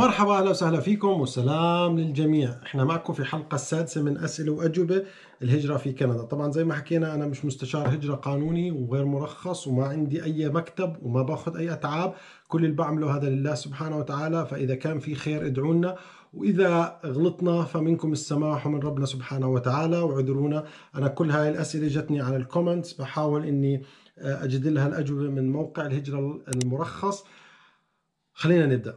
مرحبا اهلا وسهلا فيكم وسلام للجميع، احنا معكم في الحلقه السادسه من اسئله واجوبه الهجره في كندا، طبعا زي ما حكينا انا مش مستشار هجره قانوني وغير مرخص وما عندي اي مكتب وما باخذ اي اتعاب، كل اللي بعمله هذا لله سبحانه وتعالى، فاذا كان في خير ادعوا لنا واذا غلطنا فمنكم السماح ومن ربنا سبحانه وتعالى واعذرونا، انا كل هاي الاسئله جتني على الكومنتس بحاول اني آه، اجد لها الاجوبه من موقع الهجره المرخص. خلينا نبدا.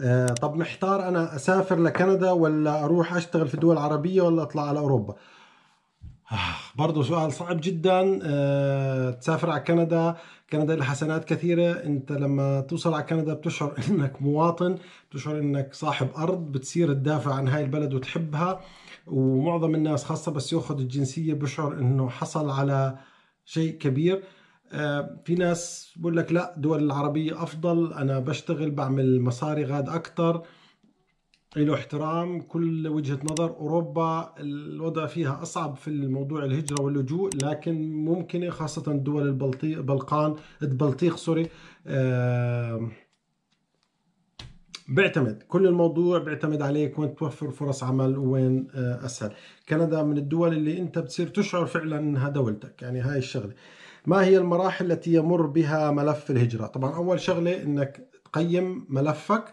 آه، طب محتار انا اسافر لكندا ولا اروح اشتغل في دول عربيه ولا اطلع على اوروبا آه، برضو برضه سؤال صعب جدا آه، تسافر على كندا كندا لها حسنات كثيرة أنت لما توصل على كندا بتشعر أنك مواطن بتشعر أنك صاحب أرض بتصير تدافع عن هاي البلد وتحبها ومعظم الناس خاصة بس يأخذ الجنسية بشعر أنه حصل على شيء كبير آه، في ناس بقول لك لا الدول العربية أفضل أنا بشتغل بعمل مصاري غاد أكتر له احترام كل وجهة نظر أوروبا الوضع فيها أصعب في الموضوع الهجرة واللجوء لكن ممكنة خاصة دول البلطيق البلقان البلطيق سوري آه، بيعتمد كل الموضوع بيعتمد عليك وين توفر فرص عمل وين آه، أسهل كندا من الدول اللي أنت بتصير تشعر فعلا أنها دولتك يعني هاي الشغلة ما هي المراحل التي يمر بها ملف الهجرة طبعا أول شغلة أنك تقيم ملفك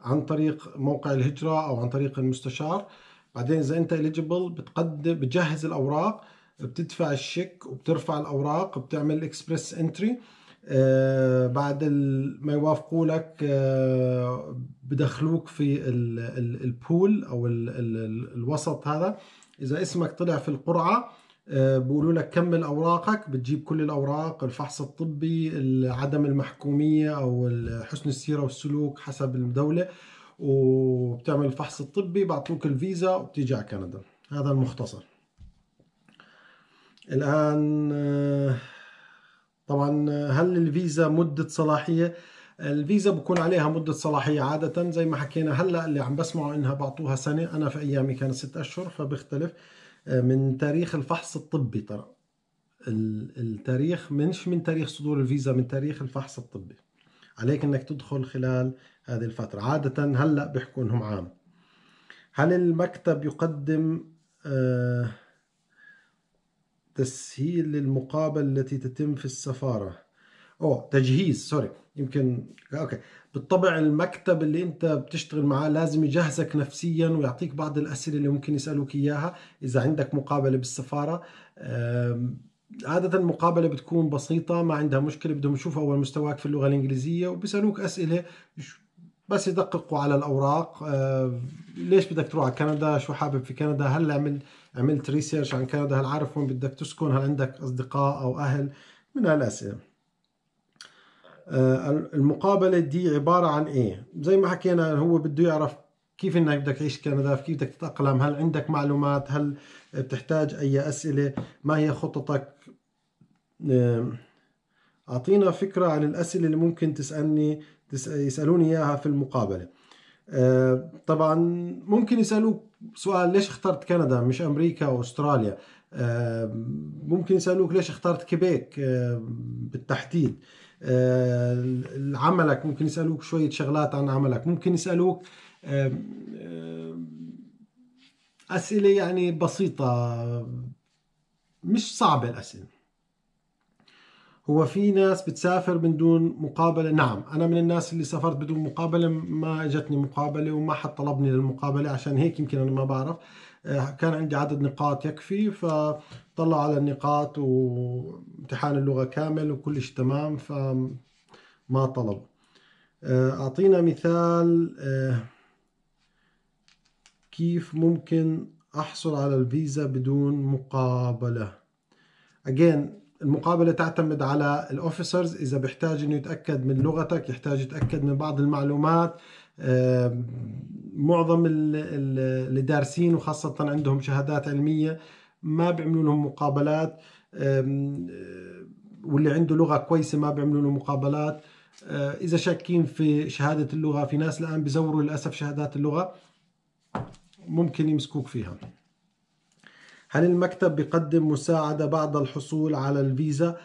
عن طريق موقع الهجرة أو عن طريق المستشار بعدين إذا أنت إليجيبل بتقدم بتجهز الأوراق بتدفع الشيك وبترفع الأوراق بتعمل اكسبرس انتري آه، بعد ما يوافقوا لك آه، بدخلوك في البول او الوسط هذا اذا اسمك طلع في القرعه آه، بقولوا لك كمل اوراقك بتجيب كل الاوراق الفحص الطبي عدم المحكوميه او حسن السيره والسلوك حسب الدوله وبتعمل الفحص الطبي بعطوك الفيزا وبتيجي على كندا هذا المختصر الان آه، طبعا هل الفيزا مده صلاحيه الفيزا بكون عليها مدة صلاحية عادة زي ما حكينا هلا اللي عم بسمعه انها بعطوها سنة انا في ايامي كانت ست اشهر فبختلف آه، من تاريخ الفحص الطبي ترى التاريخ منش من تاريخ صدور الفيزا من تاريخ الفحص الطبي عليك انك تدخل خلال هذه الفترة عادة هلأ بيحكوا انهم عام هل المكتب يقدم آه، تسهيل للمقابلة التي تتم في السفارة اوه تجهيز سوري يمكن اوكي بالطبع المكتب اللي انت بتشتغل معاه لازم يجهزك نفسيا ويعطيك بعض الاسئله اللي ممكن يسالوك اياها اذا عندك مقابله بالسفاره عادة المقابلة بتكون بسيطة ما عندها مشكلة بدهم يشوفوا أول مستواك في اللغة الإنجليزية وبيسألوك أسئلة بس يدققوا على الأوراق آه، ليش بدك تروح على كندا شو حابب في كندا هل عمل عملت ريسيرش عن كندا هل عارف وين بدك تسكن هل عندك أصدقاء أو أهل من هالأسئلة آه، المقابلة دي عبارة عن ايه زي ما حكينا هو بده يعرف كيف انك بدك تعيش كندا كيف بدك تتأقلم هل عندك معلومات هل بتحتاج اي اسئلة ما هي خططك آه، اعطينا فكرة عن الاسئلة اللي ممكن تسألني يسألوني اياها في المقابلة آه، طبعا ممكن يسألوك سؤال ليش اخترت كندا مش امريكا او استراليا ممكن يسألوك ليش اخترت كيبيك بالتحديد آه، عملك ممكن يسألوك شوية شغلات عن عملك ممكن يسألوك أسئلة يعني بسيطة مش صعبة الأسئلة هو في ناس بتسافر من دون مقابلة نعم أنا من الناس اللي سافرت بدون مقابلة ما اجتني مقابلة وما حد طلبني للمقابلة عشان هيك يمكن أنا ما بعرف كان عندي عدد نقاط يكفي فطلعوا على النقاط وامتحان اللغة كامل وكل شيء تمام فما طلبوا آه، أعطينا مثال آه، كيف ممكن أحصل على الفيزا بدون مقابلة أجين المقابلة تعتمد على الأوفيسرز إذا بيحتاج إنه يتأكد من لغتك يحتاج يتأكد من بعض المعلومات معظم اللي دارسين وخاصة عندهم شهادات علمية ما بيعملوا لهم مقابلات آه، واللي عنده لغة كويسة ما بيعملوا له مقابلات آه، إذا شاكين في شهادة اللغة في ناس الآن بزوروا للأسف شهادات اللغة ممكن يمسكوك فيها هل المكتب بيقدم مساعدة بعد الحصول على الفيزا؟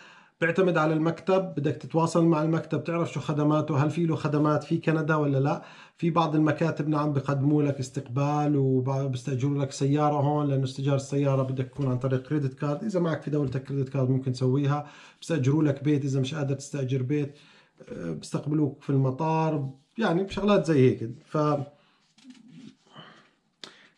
بيعتمد على المكتب بدك تتواصل مع المكتب تعرف شو خدماته هل في له خدمات في كندا ولا لا في بعض المكاتب نعم بقدموا لك استقبال وبيستاجروا لك سياره هون لانه استئجار السياره بدك تكون عن طريق كريدت كارد اذا معك في دولتك كريدت كارد ممكن تسويها بيستاجروا لك بيت اذا مش قادر تستاجر بيت آه، بيستقبلوك في المطار يعني بشغلات زي هيك ف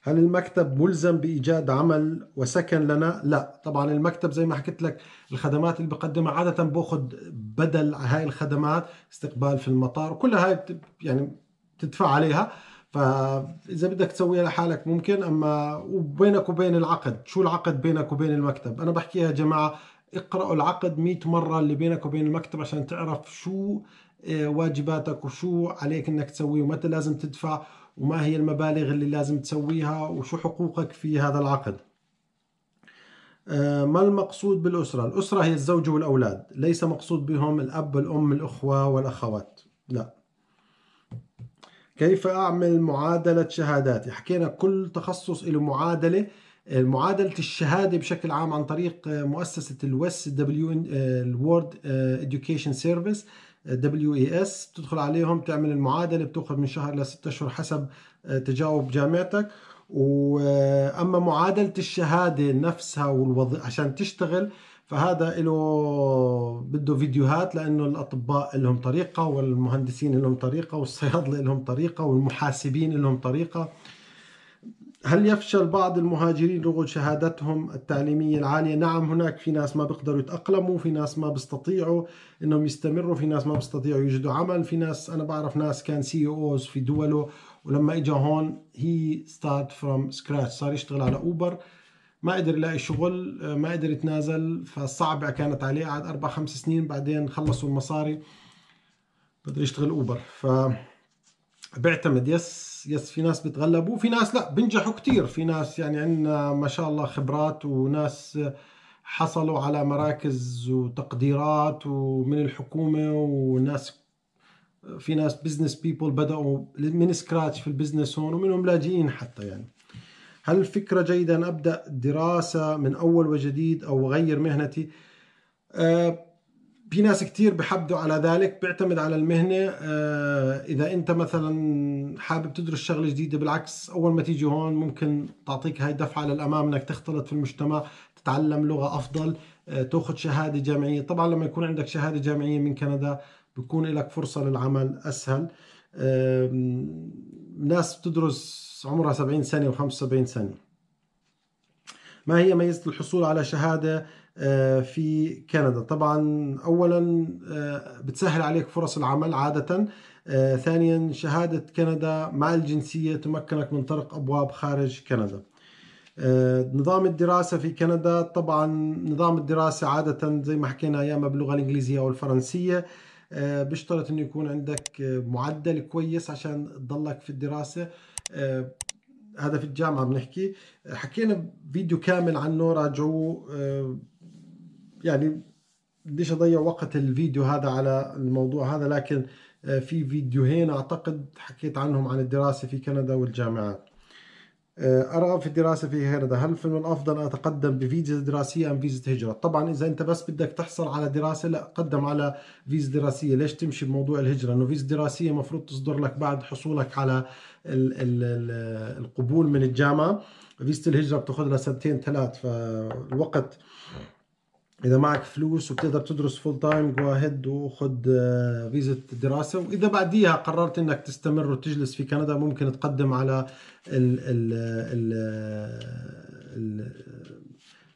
هل المكتب ملزم بايجاد عمل وسكن لنا؟ لا، طبعا المكتب زي ما حكيت لك الخدمات اللي بقدمها عاده باخذ بدل هاي الخدمات استقبال في المطار كل هاي يعني بتدفع عليها فاذا بدك تسويها لحالك ممكن اما وبينك وبين العقد، شو العقد بينك وبين المكتب؟ انا بحكيها يا جماعه اقرأوا العقد 100 مرة اللي بينك وبين المكتب عشان تعرف شو إيه، واجباتك وشو عليك انك تسويه ومتى لازم تدفع وما هي المبالغ اللي لازم تسويها وشو حقوقك في هذا العقد إيه، ما المقصود بالأسرة؟ الأسرة هي الزوج والأولاد ليس مقصود بهم الأب والأم الأخوة والأخوات لا كيف أعمل معادلة شهاداتي؟ حكينا كل تخصص له معادلة إيه، معادلة الشهادة بشكل عام عن طريق مؤسسة الويست دبليو الورد اديوكيشن سيرفيس دبليو اي اس بتدخل عليهم تعمل المعادله بتاخذ من شهر لست اشهر حسب آه، تجاوب جامعتك واما آه، معادله الشهاده نفسها والوظيفه عشان تشتغل فهذا له بده فيديوهات لانه الاطباء لهم طريقه والمهندسين لهم طريقه والصيادله لهم طريقه والمحاسبين لهم طريقه هل يفشل بعض المهاجرين رغم شهادتهم التعليمية العالية؟ نعم هناك في ناس ما بيقدروا يتأقلموا في ناس ما بيستطيعوا انهم يستمروا في ناس ما بيستطيعوا يجدوا عمل في ناس أنا بعرف ناس كان سي اوز e في دوله ولما اجى هون هي ستارت فروم سكراتش صار يشتغل على اوبر ما قدر يلاقي شغل ما قدر يتنازل فصعبة كانت عليه قعد أربع خمس سنين بعدين خلصوا المصاري بده يشتغل أوبر ف بعتمد يس يس في ناس بتغلبوا في ناس لا بنجحوا كثير في ناس يعني عندنا ما شاء الله خبرات وناس حصلوا على مراكز وتقديرات ومن الحكومة وناس في ناس بزنس بيبول بدأوا من سكراتش في البزنس هون ومنهم لاجئين حتى يعني هل الفكره جيدة أن أبدأ دراسة من أول وجديد أو أغير مهنتي؟ أه في ناس كتير بحبدوا على ذلك بيعتمد على المهنة آه، إذا أنت مثلا حابب تدرس شغلة جديدة بالعكس أول ما تيجي هون ممكن تعطيك هاي دفعة للأمام أنك تختلط في المجتمع تتعلم لغة أفضل آه، تأخذ شهادة جامعية طبعا لما يكون عندك شهادة جامعية من كندا بيكون لك فرصة للعمل أسهل ناس بتدرس عمرها 70 سنة و75 سنة ما هي ميزة الحصول على شهادة آه، في كندا طبعا اولا آه، بتسهل عليك فرص العمل عاده آه، ثانيا شهاده كندا مع الجنسيه تمكنك من طرق ابواب خارج كندا نظام الدراسة في كندا طبعا نظام الدراسة عادة زي ما حكينا يا باللغة الإنجليزية أو الفرنسية بيشترط إنه يكون عندك معدل كويس عشان تضلك في الدراسة هذا في الجامعة بنحكي حكينا فيديو كامل عنه راجعوه يعني بديش اضيع وقت الفيديو هذا على الموضوع هذا لكن آه، في فيديوهين اعتقد حكيت عنهم عن الدراسه في كندا والجامعات آه، ارغب في الدراسه في كندا هل من الافضل ان اتقدم بفيزا دراسيه ام فيزا هجره طبعا اذا انت بس بدك تحصل على دراسه لا قدم على فيزا دراسيه ليش تمشي بموضوع الهجره انه فيزا دراسيه مفروض تصدر لك بعد حصولك على القبول من الجامعه فيزا الهجره بتاخذ لها سنتين ثلاث فالوقت اذا معك فلوس وبتقدر تدرس فول تايم جو اهيد وخد فيزا دراسه واذا بعديها قررت انك تستمر وتجلس في كندا ممكن تقدم على ال ال ال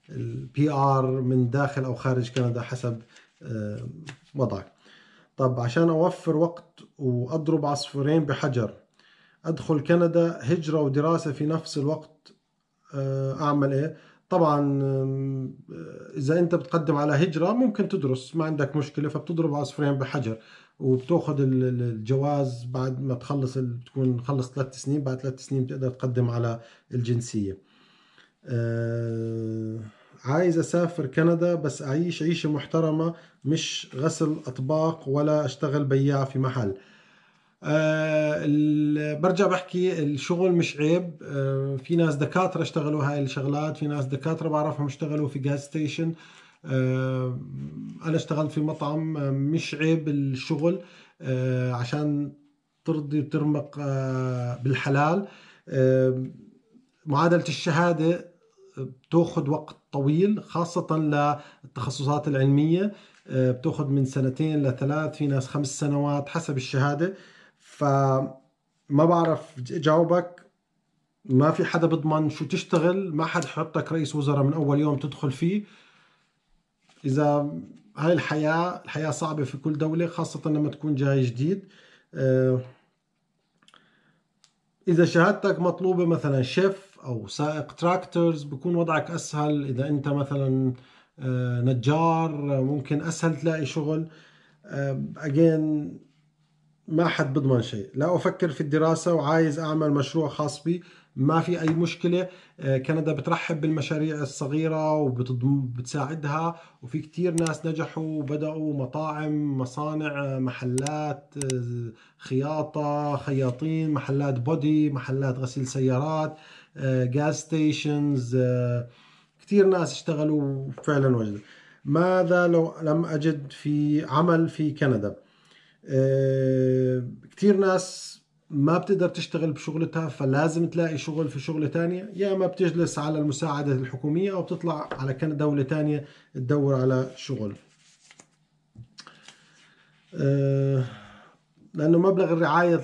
البي ار من داخل او خارج كندا حسب آه، وضعك طب عشان اوفر وقت واضرب عصفورين بحجر ادخل كندا هجره ودراسه في نفس الوقت آه، اعمل ايه طبعا اذا انت بتقدم على هجره ممكن تدرس ما عندك مشكله فبتضرب عصفورين بحجر وبتاخذ الجواز بعد ما تخلص بتكون خلص ثلاث سنين بعد ثلاث سنين بتقدر تقدم على الجنسيه آه، عايز اسافر كندا بس اعيش عيشه محترمه مش غسل اطباق ولا اشتغل بياع في محل آه، برجع بحكي الشغل مش عيب آه، في ناس دكاتره اشتغلوا هاي الشغلات في ناس دكاتره بعرفهم اشتغلوا في جاز آه، ستيشن انا اشتغلت في مطعم مش عيب الشغل عشان ترضي وترمق بالحلال معادله الشهاده بتاخذ وقت طويل خاصه للتخصصات العلميه بتاخذ من سنتين لثلاث في ناس خمس سنوات حسب الشهاده فما بعرف جاوبك ما في حدا بضمن شو تشتغل ما حد حطك رئيس وزراء من اول يوم تدخل فيه اذا هاي الحياه الحياه صعبه في كل دوله خاصه لما تكون جاي جديد آه، اذا شهادتك مطلوبه مثلا شيف او سائق تراكترز بكون وضعك اسهل اذا انت مثلا آه، نجار ممكن اسهل تلاقي شغل اجين آه، ما حد بضمن شيء لا أفكر في الدراسة وعايز أعمل مشروع خاص بي ما في أي مشكلة آه، كندا بترحب بالمشاريع الصغيرة وبتساعدها وفي كتير ناس نجحوا وبدأوا مطاعم مصانع آه، محلات آه، خياطة خياطين محلات بودي محلات غسيل سيارات جاز ستيشنز كثير ناس اشتغلوا فعلا وجدوا ماذا لو لم أجد في عمل في كندا آه، كثير ناس ما بتقدر تشتغل بشغلتها فلازم تلاقي شغل في شغلة تانية يا إما بتجلس على المساعدة الحكومية أو بتطلع على دولة تانية تدور على شغل آه، لأنه مبلغ الرعاية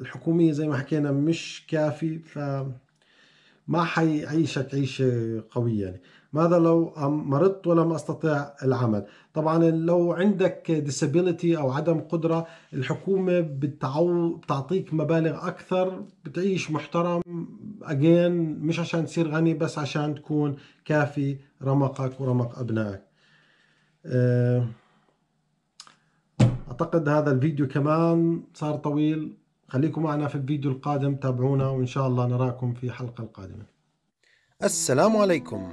الحكومية زي ما حكينا مش كافي فما حيعيشك عيشة قوية يعني ماذا لو مرضت ولم استطع العمل طبعا لو عندك disability او عدم قدره الحكومه بتعو... بتعطيك مبالغ اكثر بتعيش محترم اجين مش عشان تصير غني بس عشان تكون كافي رمقك ورمق ابنائك آه، اعتقد هذا الفيديو كمان صار طويل خليكم معنا في الفيديو القادم تابعونا وان شاء الله نراكم في حلقه القادمه السلام عليكم